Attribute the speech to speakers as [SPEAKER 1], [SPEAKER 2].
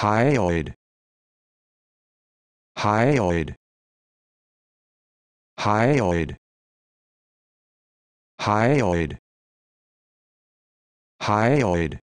[SPEAKER 1] hyoid hyoid hyoid hyoid hyoid